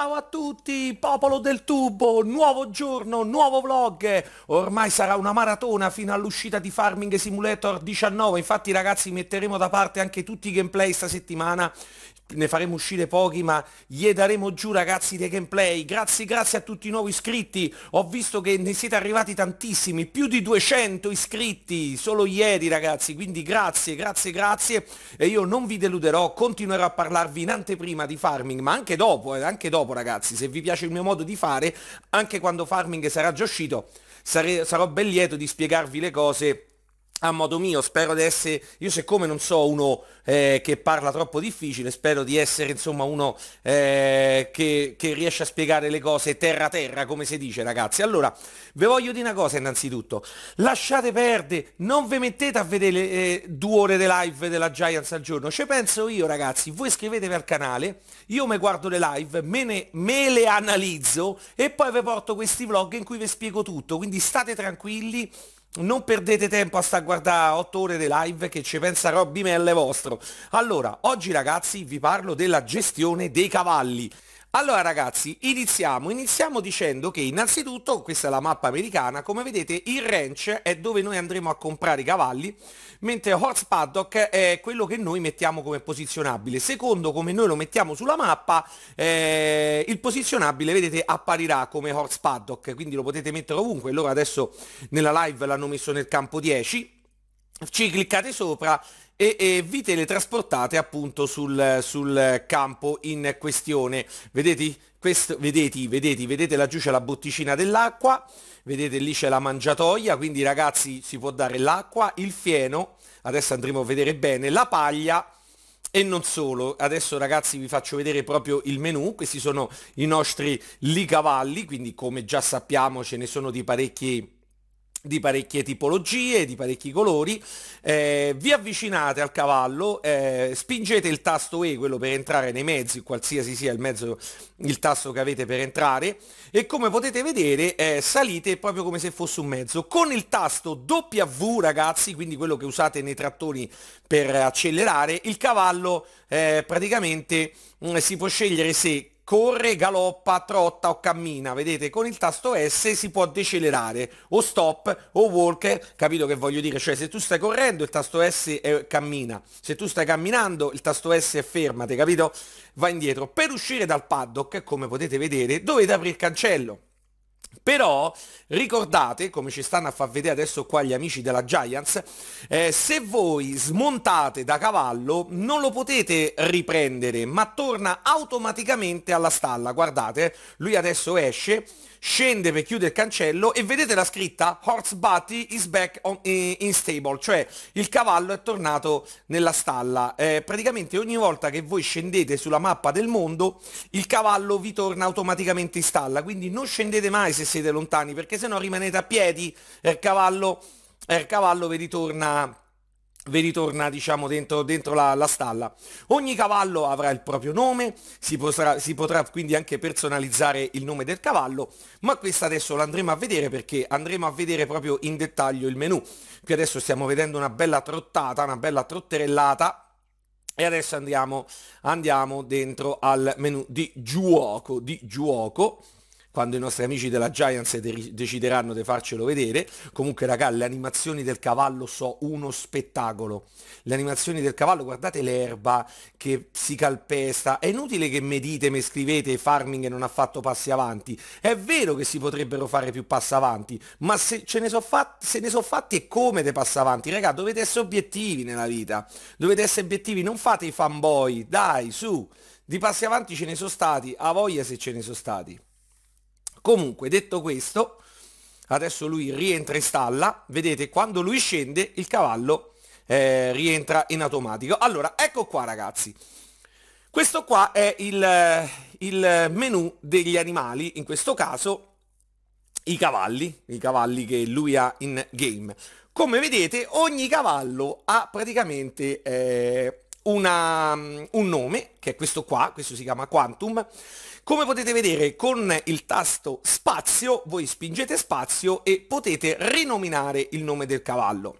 Ciao a tutti, popolo del tubo, nuovo giorno, nuovo vlog. Ormai sarà una maratona fino all'uscita di Farming Simulator 19. Infatti ragazzi metteremo da parte anche tutti i gameplay sta settimana ne faremo uscire pochi ma gli daremo giù ragazzi dei gameplay grazie grazie a tutti i nuovi iscritti ho visto che ne siete arrivati tantissimi più di 200 iscritti solo ieri ragazzi quindi grazie grazie grazie e io non vi deluderò continuerò a parlarvi in anteprima di farming ma anche dopo eh, anche dopo ragazzi se vi piace il mio modo di fare anche quando farming sarà già uscito sarò ben lieto di spiegarvi le cose a modo mio, spero di essere, io siccome non so uno eh, che parla troppo difficile, spero di essere insomma uno eh, che, che, riesce a spiegare le cose terra terra, come si dice ragazzi. Allora, ve voglio dire una cosa innanzitutto, lasciate perdere, non vi mettete a vedere eh, due ore di live della Giants al giorno, ci penso io ragazzi, voi iscrivetevi al canale, io mi guardo le live, me, ne, me le analizzo e poi vi porto questi vlog in cui vi spiego tutto, quindi state tranquilli, non perdete tempo a sta a guardare 8 ore di live che ci pensa Robby Melle vostro. Allora, oggi ragazzi vi parlo della gestione dei cavalli. Allora ragazzi, iniziamo. Iniziamo dicendo che innanzitutto, questa è la mappa americana, come vedete il ranch è dove noi andremo a comprare i cavalli, mentre horse paddock è quello che noi mettiamo come posizionabile. Secondo come noi lo mettiamo sulla mappa, eh, il posizionabile, vedete, apparirà come horse paddock, quindi lo potete mettere ovunque. Loro adesso nella live l'hanno messo nel campo 10, ci cliccate sopra e, e vi teletrasportate appunto sul, sul campo in questione. Vedete? Questo, vedete, vedete, vedete laggiù c'è la botticina dell'acqua, vedete lì c'è la mangiatoia, quindi ragazzi si può dare l'acqua, il fieno, adesso andremo a vedere bene, la paglia e non solo, adesso ragazzi vi faccio vedere proprio il menu, questi sono i nostri cavalli, quindi come già sappiamo ce ne sono di parecchi di parecchie tipologie, di parecchi colori, eh, vi avvicinate al cavallo, eh, spingete il tasto E, quello per entrare nei mezzi, qualsiasi sia il mezzo, il tasto che avete per entrare, e come potete vedere eh, salite proprio come se fosse un mezzo. Con il tasto W ragazzi, quindi quello che usate nei trattori per accelerare, il cavallo eh, praticamente mh, mm, si può scegliere se corre, galoppa, trotta o cammina. Vedete, con il tasto S si può decelerare o stop o walk, capito che voglio dire? Cioè se tu stai correndo il tasto S è cammina, se tu stai camminando il tasto S è fermate, capito? Va indietro. Per uscire dal paddock, come potete vedere, dovete aprire il cancello. Però ricordate, come ci stanno a far vedere adesso qua gli amici della Giants, eh, se voi smontate da cavallo non lo potete riprendere, ma torna automaticamente alla stalla. Guardate, eh, lui adesso esce, scende per chiudere il cancello e vedete la scritta Horse Butty is back on, in, eh, in, stable, cioè il cavallo è tornato nella stalla. Eh, praticamente ogni volta che voi scendete sulla mappa del mondo il cavallo vi torna automaticamente in stalla, quindi non scendete mai se siete lontani perché se no rimanete a piedi e il cavallo, il cavallo vi ritorna vi ritorna diciamo dentro, dentro la, la, stalla. Ogni cavallo avrà il proprio nome, si potrà, si potrà, quindi anche personalizzare il nome del cavallo, ma questo adesso lo andremo a vedere perché andremo a vedere proprio in dettaglio il menu. Qui adesso stiamo vedendo una bella trottata, una bella trotterellata. E adesso andiamo, andiamo dentro al menu di giuoco di giuoco quando i nostri amici della Giants de- decideranno di farcelo vedere. Comunque raga, le animazioni del cavallo so uno spettacolo. Le animazioni del cavallo, guardate l'erba che si calpesta. È inutile che mi dite, mi scrivete, farming non ha fatto passi avanti. È vero che si potrebbero fare più passi avanti, ma se ce ne sono fatti, se fatti e come dei passi avanti, raga, dovete essere obiettivi nella vita. Dovete essere obiettivi, non fate i fanboy, dai, su. Di passi avanti ce ne sono stati, a voglia se ce ne sono stati. Comunque, detto questo, adesso lui rientra in stalla, vedete quando lui scende il cavallo eh, rientra in automatico. Allora, ecco qua ragazzi. Questo qua è il, il menu degli animali, in questo caso i cavalli, i cavalli che lui ha in game. Come vedete ogni cavallo ha praticamente eh, una, un nome, che è questo qua, questo si chiama Quantum. Come potete vedere con il tasto spazio, voi spingete spazio e potete rinominare il nome del cavallo.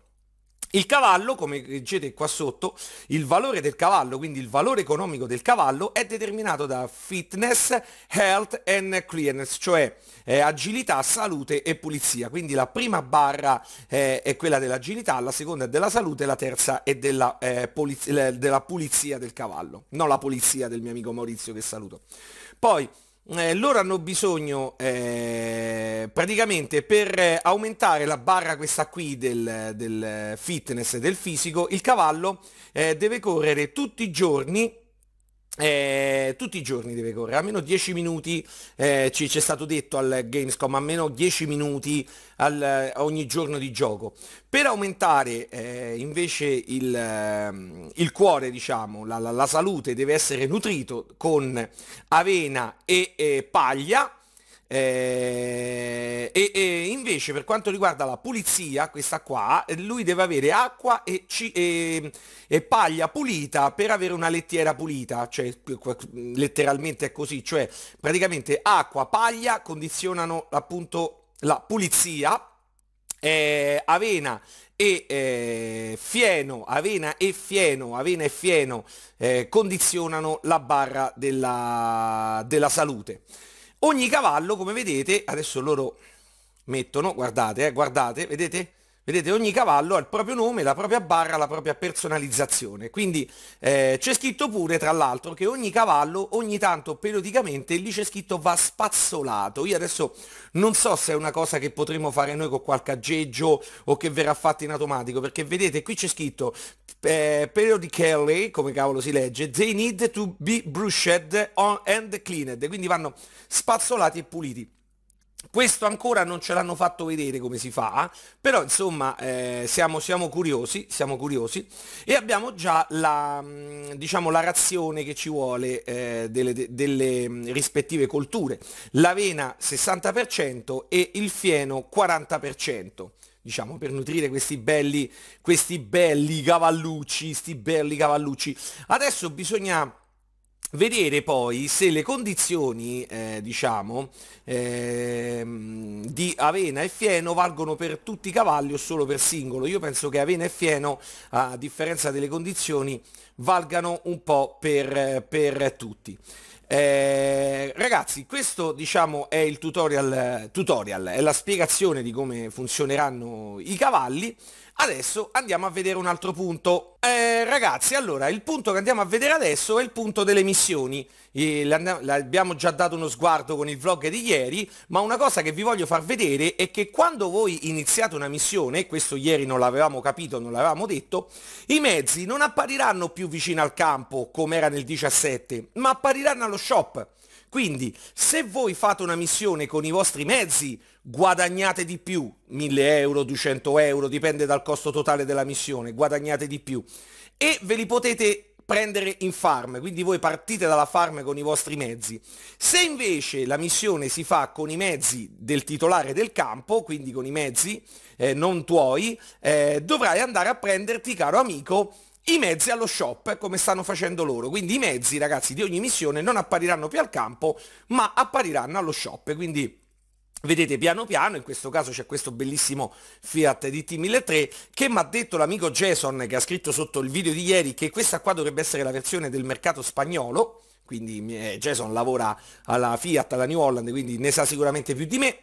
Il cavallo, come leggete qua sotto, il valore del cavallo, quindi il valore economico del cavallo, è determinato da fitness, health and clearness, cioè eh, agilità, salute e pulizia. Quindi la prima barra eh, è quella dell'agilità, la seconda è della salute, la terza è della, eh, della pulizia del cavallo, non la pulizia del mio amico Maurizio che saluto. Poi eh, loro hanno bisogno eh, praticamente per aumentare la barra questa qui del, del fitness, del fisico, il cavallo eh, deve correre tutti i giorni eh, tutti i giorni deve correre, almeno 10 minuti, eh, ci, è stato detto al Gamescom, almeno 10 minuti al, eh, ogni giorno di gioco. Per aumentare eh, invece il, ehm, il, cuore, diciamo, la, la, la, salute deve essere nutrito con avena e eh, paglia eh, e, e, invece per quanto riguarda la pulizia, questa qua, lui deve avere acqua e, e, e paglia pulita per avere una lettiera pulita, cioè letteralmente è così, cioè praticamente acqua, paglia condizionano appunto la pulizia eh, avena e eh, fieno, avena e fieno, avena e fieno eh, condizionano la barra della, della salute. Ogni cavallo, come vedete, adesso loro mettono, guardate, eh, guardate, vedete? Vedete, ogni cavallo ha il proprio nome, la propria barra, la propria personalizzazione. Quindi eh, c'è scritto pure, tra l'altro, che ogni cavallo, ogni tanto, periodicamente, lì c'è scritto va spazzolato. Io adesso non so se è una cosa che potremmo fare noi con qualche aggeggio o che verrà fatta in automatico, perché vedete, qui c'è scritto eh, periodically, come cavolo si legge, they need to be brushed on and cleaned. Quindi vanno spazzolati e puliti. Questo ancora non ce l'hanno fatto vedere come si fa, però insomma eh, siamo, siamo, curiosi, siamo curiosi e abbiamo già la, mm, diciamo, la razione che ci vuole eh, delle, delle mm, rispettive colture. L'avena 60% e il fieno 40% diciamo, per nutrire questi belli, questi belli cavallucci, sti belli cavallucci. Adesso bisogna vedere poi se le condizioni eh, diciamo eh, di Avena e Fieno valgono per tutti i cavalli o solo per singolo io penso che Avena e Fieno a differenza delle condizioni valgano un po' per, per tutti eh, ragazzi questo diciamo è il tutorial tutorial è la spiegazione di come funzioneranno i cavalli Adesso andiamo a vedere un altro punto. Eh, ragazzi, allora, il punto che andiamo a vedere adesso è il punto delle missioni. L'abbiamo già dato uno sguardo con il vlog di ieri, ma una cosa che vi voglio far vedere è che quando voi iniziate una missione, questo ieri non l'avevamo capito, non l'avevamo detto, i mezzi non appariranno più vicino al campo, come era nel 17, ma appariranno allo shop. Quindi se voi fate una missione con i vostri mezzi guadagnate di più, 1000 euro, 200 euro, dipende dal costo totale della missione, guadagnate di più e ve li potete prendere in farm, quindi voi partite dalla farm con i vostri mezzi. Se invece la missione si fa con i mezzi del titolare del campo, quindi con i mezzi eh, non tuoi, eh, dovrai andare a prenderti, caro amico, i mezzi allo shop come stanno facendo loro. Quindi i mezzi, ragazzi, di ogni missione non appariranno più al campo, ma appariranno allo shop. Quindi Vedete piano piano, in questo caso c'è questo bellissimo Fiat DT1003 che mi ha detto l'amico Jason che ha scritto sotto il video di ieri che questa qua dovrebbe essere la versione del mercato spagnolo, quindi eh, Jason lavora alla Fiat, alla New Holland, quindi ne sa sicuramente più di me.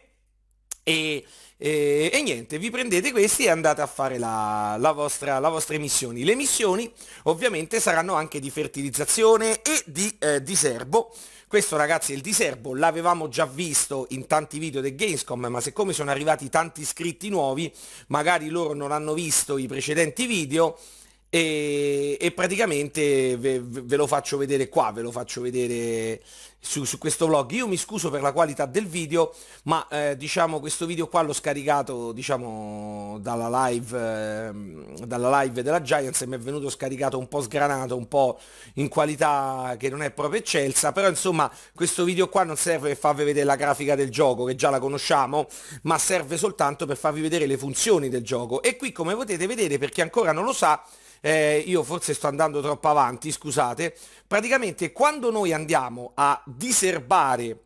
E e, e, niente, vi prendete questi e andate a fare la, la, vostra, la vostra missioni. Le missioni ovviamente saranno anche di fertilizzazione e di eh, diserbo. Questo ragazzi è il diserbo l'avevamo già visto in tanti video del Gamescom, ma siccome sono arrivati tanti iscritti nuovi, magari loro non hanno visto i precedenti video, e, e praticamente ve, ve, lo faccio vedere qua, ve lo faccio vedere su, su, questo vlog. Io mi scuso per la qualità del video, ma eh, diciamo questo video qua l'ho scaricato diciamo dalla live, eh, dalla live della Giants e mi è venuto scaricato un po' sgranato, un po' in qualità che non è proprio eccelsa, però insomma questo video qua non serve per farvi vedere la grafica del gioco, che già la conosciamo, ma serve soltanto per farvi vedere le funzioni del gioco. E qui come potete vedere, per chi ancora non lo sa, eh, io forse sto andando troppo avanti, scusate, praticamente quando noi andiamo a diserbare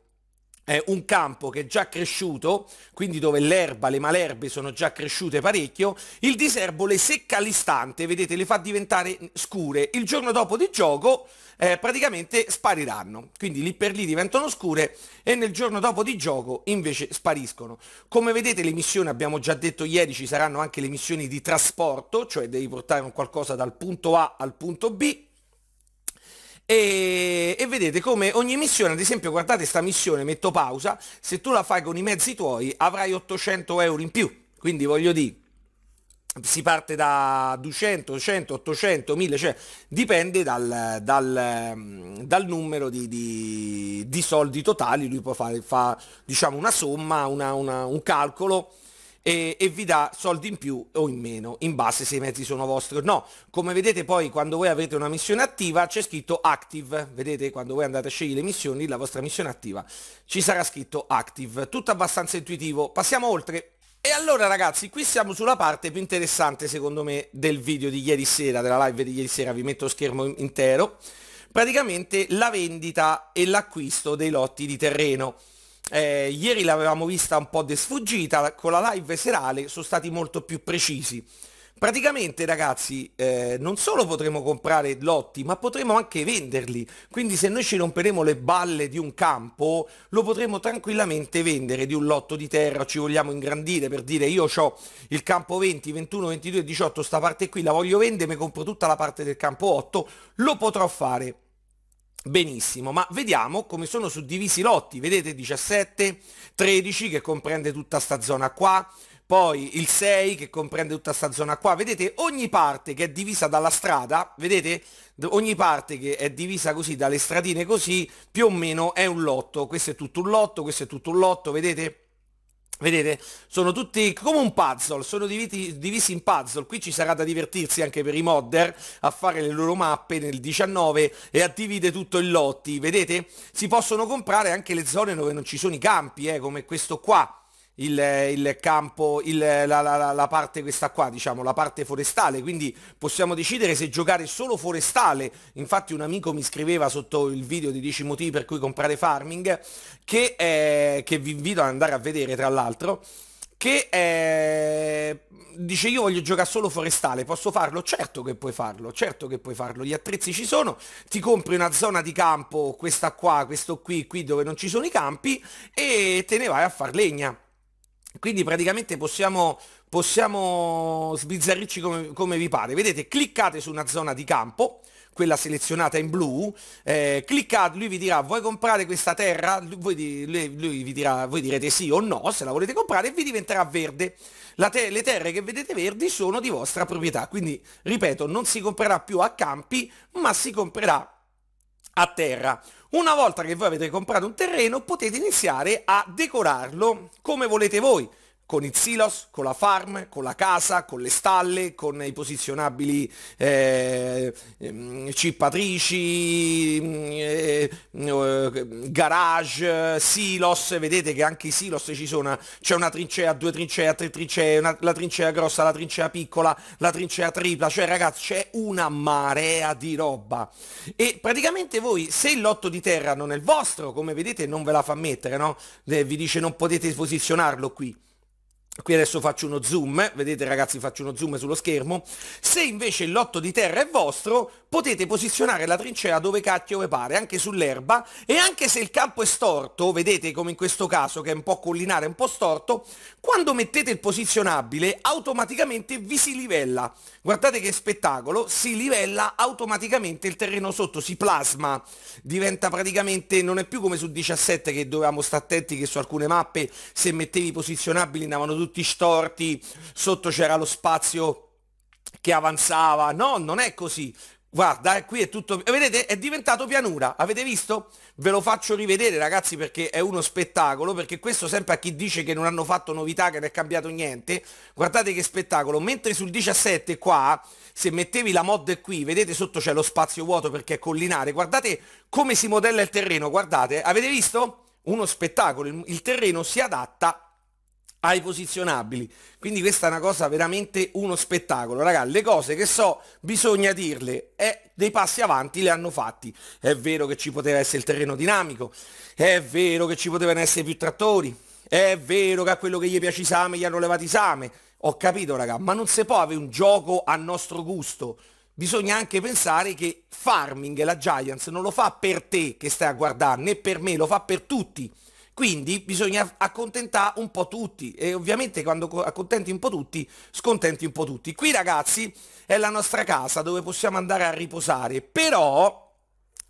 eh, un campo che è già cresciuto, quindi dove l'erba, le malerbe sono già cresciute parecchio, il diserbo le secca all'istante, vedete, le fa diventare scure. Il giorno dopo di gioco eh, praticamente spariranno, quindi lì per lì diventano scure e nel giorno dopo di gioco invece spariscono. Come vedete le missioni, abbiamo già detto ieri, ci saranno anche le missioni di trasporto, cioè devi portare un qualcosa dal punto A al punto B, e, e, vedete come ogni missione, ad esempio guardate sta missione, metto pausa, se tu la fai con i mezzi tuoi avrai 800 euro in più, quindi voglio dire, si parte da 200, 100, 800, 1000, cioè dipende dal, dal, dal numero di, di, di, soldi totali, lui può fare fa, diciamo una somma, una, una, un calcolo e, e, vi dà soldi in più o in meno, in base se i mezzi sono vostri o no. Come vedete poi quando voi avete una missione attiva c'è scritto active, vedete quando voi andate a scegliere le missioni, la vostra missione attiva, ci sarà scritto active, tutto abbastanza intuitivo. Passiamo oltre. E allora ragazzi, qui siamo sulla parte più interessante secondo me del video di ieri sera, della live di ieri sera, vi metto lo schermo intero, praticamente la vendita e l'acquisto dei lotti di terreno. Eh, ieri l'avevamo vista un po' desfuggita, con la live serale sono stati molto più precisi. Praticamente ragazzi eh, non solo potremo comprare lotti ma potremo anche venderli, quindi se noi ci romperemo le balle di un campo lo potremo tranquillamente vendere di un lotto di terra, ci vogliamo ingrandire per dire io ho il campo 20, 21, 22 18, sta parte qui la voglio vendere, mi compro tutta la parte del campo 8, lo potrò fare. Benissimo, ma vediamo come sono suddivisi i lotti, vedete 17, 13 che comprende tutta sta zona qua, poi il 6 che comprende tutta sta zona qua, vedete ogni parte che è divisa dalla strada, vedete ogni parte che è divisa così dalle stradine così, più o meno è un lotto, questo è tutto un lotto, questo è tutto un lotto, vedete? Vedete? Sono tutti come un puzzle, sono diviti, divisi in puzzle, qui ci sarà da divertirsi anche per i modder a fare le loro mappe nel 19 e a dividere tutto in lotti, vedete? Si possono comprare anche le zone dove non ci sono i campi, eh, come questo qua il, il campo, il, la, la, la, parte questa qua, diciamo, la parte forestale, quindi possiamo decidere se giocare solo forestale, infatti un amico mi scriveva sotto il video di 10 motivi per cui comprare farming, che, eh, che vi invito ad andare a vedere tra l'altro, che eh, dice io voglio giocare solo forestale, posso farlo? Certo che puoi farlo, certo che puoi farlo, gli attrezzi ci sono, ti compri una zona di campo, questa qua, questo qui, qui dove non ci sono i campi e te ne vai a far legna. Quindi praticamente possiamo, possiamo sbizzarrirci come, come, vi pare. Vedete, cliccate su una zona di campo, quella selezionata in blu, eh, cliccate, lui vi dirà vuoi comprare questa terra? Voi, lui, lui vi dirà, voi direte sì o no se la volete comprare e vi diventerà verde. La Te le terre che vedete verdi sono di vostra proprietà, quindi ripeto, non si comprerà più a campi, ma si comprerà a terra. Una volta che voi avete comprato un terreno potete iniziare a decorarlo come volete voi con il silos, con la farm, con la casa, con le stalle, con i posizionabili eh, ehm, cippatrici, mm, eh, mm, eh, garage, silos, vedete che anche i silos ci sono, c'è una trincea, due trincee, tre trincee, una, la trincea grossa, la trincea piccola, la trincea tripla, cioè ragazzi c'è una marea di roba. E praticamente voi se il lotto di terra non è il vostro, come vedete non ve la fa mettere, no? Eh, vi dice non potete posizionarlo qui qui adesso faccio uno zoom, vedete ragazzi faccio uno zoom sullo schermo, se invece il lotto di terra è vostro potete posizionare la trincea dove cacchio vi pare, anche sull'erba, e anche se il campo è storto, vedete come in questo caso che è un po' collinare, un po' storto, quando mettete il posizionabile automaticamente vi si livella. Guardate che spettacolo, si livella automaticamente il terreno sotto, si plasma, diventa praticamente, non è più come su 17 che dovevamo stare attenti che su alcune mappe se mettevi i posizionabili andavano tutti storti, sotto c'era lo spazio che avanzava. No, non è così. Guarda, eh, qui è tutto... Vedete, è diventato pianura, avete visto? Ve lo faccio rivedere ragazzi perché è uno spettacolo, perché questo sempre a chi dice che non hanno fatto novità, che non è cambiato niente, guardate che spettacolo, mentre sul 17 qua, se mettevi la mod qui, vedete sotto c'è lo spazio vuoto perché è collinare, guardate come si modella il terreno, guardate, avete visto? Uno spettacolo, il terreno si adatta ai posizionabili. Quindi questa è una cosa veramente uno spettacolo. ragazzi le cose che so bisogna dirle e dei passi avanti le hanno fatti. È vero che ci poteva essere il terreno dinamico, è vero che ci potevano essere più trattori, è vero che a quello che gli piace Isame gli hanno levati Isame. Ho capito raga, ma non si può avere un gioco a nostro gusto. Bisogna anche pensare che farming la Giants non lo fa per te che stai a guardare, né per me, lo fa per tutti. Quindi bisogna accontentare un po' tutti e ovviamente quando accontenti un po' tutti, scontenti un po' tutti. Qui ragazzi è la nostra casa dove possiamo andare a riposare, però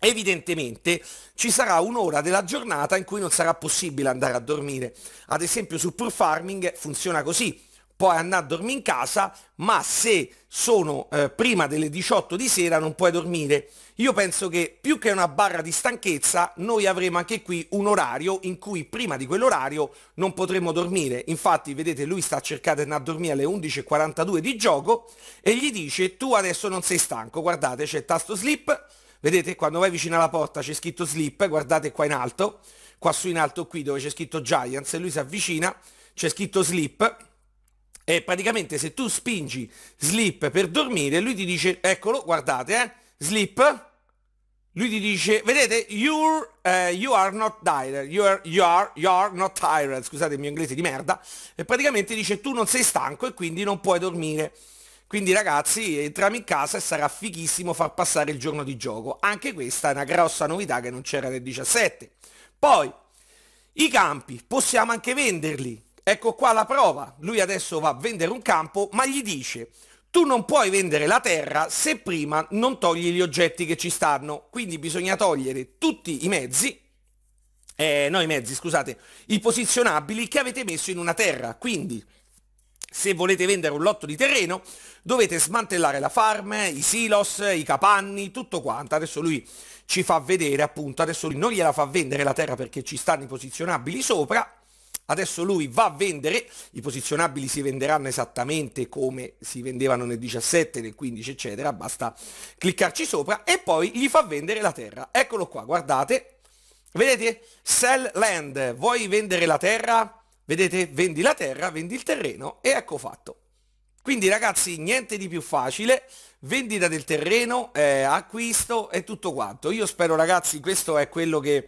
Evidentemente ci sarà un'ora della giornata in cui non sarà possibile andare a dormire. Ad esempio su Pur Farming funziona così puoi andare a dormire in casa, ma se sono eh, prima delle 18 di sera non puoi dormire. Io penso che più che una barra di stanchezza, noi avremo anche qui un orario in cui prima di quell'orario non potremo dormire. Infatti, vedete, lui sta cercando di andare a dormire alle 11.42 di gioco e gli dice tu adesso non sei stanco, guardate c'è il tasto sleep, vedete quando vai vicino alla porta c'è scritto sleep, guardate qua in alto, qua su in alto qui dove c'è scritto Giants e lui si avvicina, c'è scritto sleep e praticamente se tu spingi sleep per dormire, lui ti dice, eccolo, guardate, eh, sleep, lui ti dice, vedete, you're, uh, you are not tired, you are, you, are, you are not tired, scusate il mio inglese di merda, e praticamente dice tu non sei stanco e quindi non puoi dormire. Quindi ragazzi, entriamo in casa e sarà fighissimo far passare il giorno di gioco. Anche questa è una grossa novità che non c'era nel 17. Poi, i campi, possiamo anche venderli. Ecco qua la prova. Lui adesso va a vendere un campo, ma gli dice tu non puoi vendere la terra se prima non togli gli oggetti che ci stanno. Quindi bisogna togliere tutti i mezzi, eh, no i mezzi, scusate, i posizionabili che avete messo in una terra. Quindi se volete vendere un lotto di terreno dovete smantellare la farm, i silos, i capanni, tutto quanto. Adesso lui ci fa vedere appunto, adesso lui non gliela fa vendere la terra perché ci stanno i posizionabili sopra Adesso lui va a vendere, i posizionabili si venderanno esattamente come si vendevano nel 17, nel 15 eccetera, basta cliccarci sopra e poi gli fa vendere la terra. Eccolo qua, guardate, vedete? Sell land, vuoi vendere la terra? Vedete? Vendi la terra, vendi il terreno e ecco fatto. Quindi ragazzi niente di più facile, vendita del terreno, eh, acquisto e tutto quanto. Io spero ragazzi questo è quello che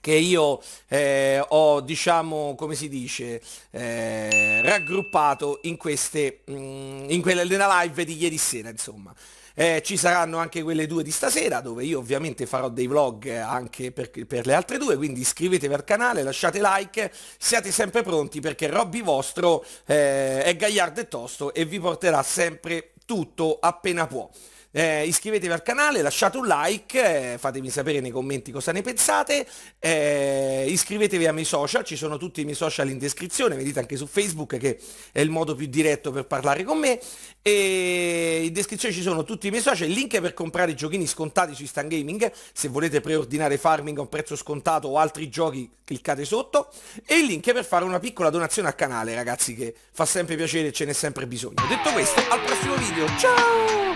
che io eh, ho, diciamo, come si dice, eh, raggruppato in queste, mm, in quella della live di ieri sera, insomma. Eh, ci saranno anche quelle due di stasera, dove io ovviamente farò dei vlog anche per, per le altre due, quindi iscrivetevi al canale, lasciate like, siate sempre pronti perché Robby vostro eh, è gagliardo e tosto e vi porterà sempre tutto appena può. Eh, iscrivetevi al canale, lasciate un like, eh, fatemi sapere nei commenti cosa ne pensate, eh, iscrivetevi ai miei social, ci sono tutti i miei social in descrizione, vedete anche su Facebook che è il modo più diretto per parlare con me, e in descrizione ci sono tutti i miei social, il link è per comprare i giochini scontati su Instant Gaming, se volete preordinare Farming a un prezzo scontato o altri giochi cliccate sotto, e il link è per fare una piccola donazione al canale ragazzi che fa sempre piacere e ce n'è sempre bisogno. Detto questo, al prossimo video, ciao!